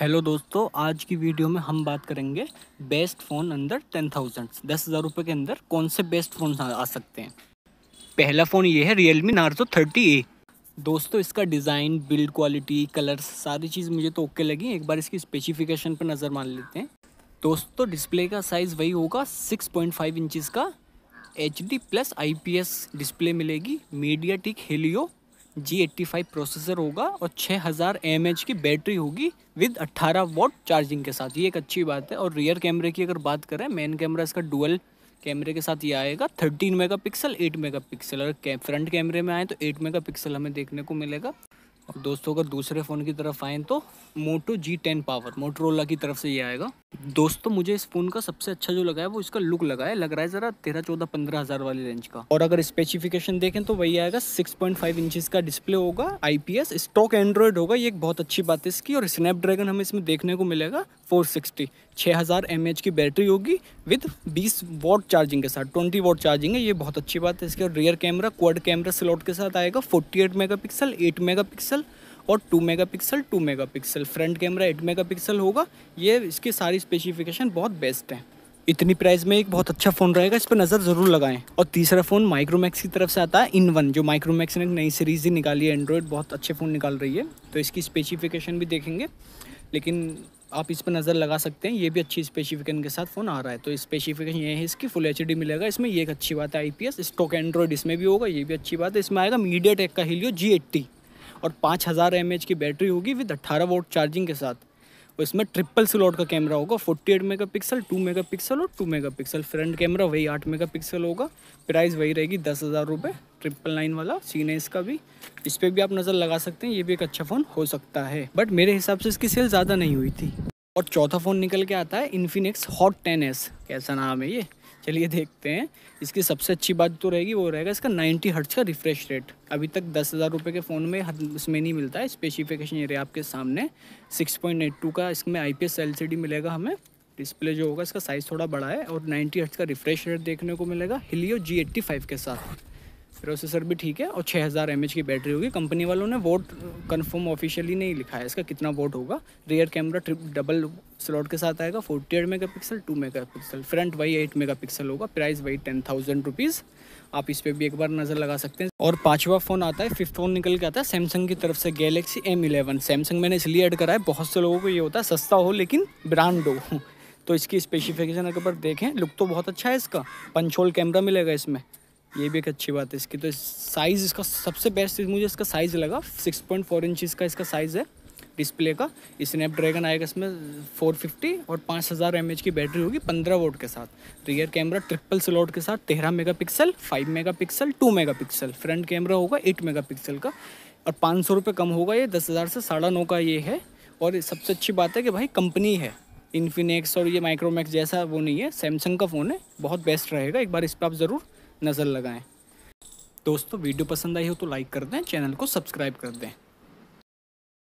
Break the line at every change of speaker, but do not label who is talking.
hello दोस्तों आज की वीडियो में हम बात करेंगे बेस्ट फ़ोन अंदर टेन थाउजेंड दस हज़ार रुपये के अंदर कौन से बेस्ट फ़ोन आ सकते हैं पहला फ़ोन ये है Realme Narzo thirty A दोस्तों इसका डिज़ाइन बिल्ड क्वालिटी कलर्स सारी चीज़ मुझे तो ओके लगी एक बार इसकी स्पेसिफिकेशन पर नज़र मान लेते हैं दोस्तों डिस्प्ले का साइज़ वही होगा सिक्स पॉइंट फाइव इंचज़ का H D plus I P S display मिलेगी MediaTek Helio G eighty five processor होगा और छः हज़ार एम एच की बैटरी होगी विद अट्ठारह वॉट चार्जिंग के साथ ये एक अच्छी बात है और रियर कैमरे की अगर बात करें मेन कैमरा इसका डुअल कैमरे के साथ ये आएगा thirteen mega pixel eight mega pixel front कैमरे में आए तो एट मेगा पिक्सल हमें देखने को मिलेगा दोस्तों अगर दूसरे फ़ोन की तरफ आएँ तो Moto G ten power Motorola की तरफ से ये आएगा दोस्तों मुझे इस फ़ोन का सबसे अच्छा जो लगा है वो इसका लुक लगा है लग रहा है ज़रा तेरह चौदह पंद्रह हज़ार वाली रेंज का और अगर स्पेसिफिकेशन देखें तो वही आएगा सिक्स पॉइंट फाइव इंचज़ का डिस्प्ले होगा आईपीएस स्टॉक एंड्रॉयड होगा ये एक बहुत अच्छी बात है इसकी और स्नैपड्रैगन हमें इसमें देखने को मिलेगा फोर सिक्सटी छः हज़ार एम एच की बैटरी होगी विद बीस वॉट चार्जिंग के साथ ट्वेंटी वॉट चार्जिंग है ये बहुत अच्छी बात है इसके rear camera quad camera slot के साथ आएगा forty eight mega pixel eight mega pixel megapixel और 2 megapixel 2 megapixel front camera 8 megapixel होगा ये इसके सारी स्पेसिफिकेशन बहुत बेस्ट हैं इतनी प्राइस में एक बहुत अच्छा फ़ोन रहेगा इस पर नज़र ज़रूर लगाएं और तीसरा फ़ोन माइक्रोमैक्स की तरफ से आता है इन वन जो माइक्रोमैक्स ने नई सीरीज़ ही निकाली है एंड्रॉयड बहुत अच्छे फ़ोन निकाल रही है तो इसकी स्पेसिफिकेशन भी देखेंगे लेकिन आप इस पर नज़र लगा सकते हैं ये भी अच्छी स्पेसिफिकेशन के साथ फ़ोन आ रहा है तो स्पेसिफिकेशन ये है इसकी फुल एच मिलेगा इसमें ये एक अच्छी बात है आई स्टॉक एंड्रॉयड इसमें भी होगा ये भी अच्छी बात है इसमें आएगा मीडिया टेक का हिलियो जी और पाँच हज़ार एम की बैटरी होगी विद अट्ठारह वोट चार्जिंग के साथ और इसमें ट्रिपल स्लॉट का कैमरा होगा 48 टू मेगा पिक्सल और two mega pixel front camera वही आठ मेगा पिक्सल होगा प्राइस वही रहेगी दस हज़ार रुपये ट्रिपल नाइन वाला सीन है इसका भी इस पर भी आप नज़र लगा सकते हैं ये भी एक अच्छा फ़ोन हो सकता है बट मेरे हिसाब से इसकी सेल ज़्यादा नहीं हुई थी और चौथा फ़ोन निकल के आता है इन्फिनिक्स हॉट टेन एस कैसा नाम है ये चलिए देखते हैं इसकी सबसे अच्छी बात तो रहेगी वो रहेगा इसका 90 हर्ट्स का रिफ्रेश रेट अभी तक दस हज़ार रुपये के फ़ोन में उसमें नहीं मिलता है स्पेसिफिकेशन एरिया आपके सामने 6.82 का इसमें आई पी मिलेगा हमें डिस्प्ले जो होगा इसका साइज़ थोड़ा बड़ा है और 90 हर्ट्स का रिफ्रेश रेट देखने को मिलेगा हिलियो जी के साथ प्रोसेसर भी ठीक है और 6000 हज़ार की बैटरी होगी कंपनी वालों ने वोट कंफर्म ऑफिशियली नहीं लिखा है इसका कितना वोट होगा रियर कैमरा ट्रिप डबल स्लॉट के साथ आएगा forty eight mega pixel two mega pixel front वही एट मेगा पिक्सल होगा प्राइस वही टेन थाउजेंड रुपीज़ आप इस पर भी एक बार नज़र लगा सकते हैं और पाँचवा फ़ोन आता है फिफ्थ फ़ोन निकल के आता है सैमसंग की तरफ से गैलेक्सी एम इलेवन सैमसंग मैंने इसलिए ऐड करा है बहुत से लोगों को ये होता है सस्ता हो लेकिन ब्रांड हो तो इसकी स्पेसिफिकेशन अगर देखें लुक तो बहुत अच्छा है इसका पंचोल कैमरा मिलेगा इसमें ये भी एक अच्छी बात है इसकी तो साइज़ इसका सबसे बेस्ट मुझे इसका साइज़ लगा सिक्स पॉइंट फोर इंचज़ का इसका साइज़ है डिस्प्ले का स्नैपड्रैगन आएगा इसमें 450 और 5000 हज़ार की बैटरी होगी 15 वोट के साथ रियर कैमरा ट्रिपल स्लॉट के साथ 13 megapixel 5 megapixel 2 megapixel front camera होगा 8 मेगापिक्सल का और पाँच सौ कम होगा ये दस हज़ार से साढ़ा नौ का ये है और सबसे अच्छी बात है कि भाई कंपनी है इन्फिनिक्स और ये माइक्रोमैक्स जैसा वो नहीं है सैमसंग का फ़ोन है बहुत बेस्ट रहेगा एक बार इस पर आप ज़रूर नज़र लगाएं दोस्तों वीडियो पसंद आई हो तो लाइक कर दें चैनल को सब्सक्राइब कर दें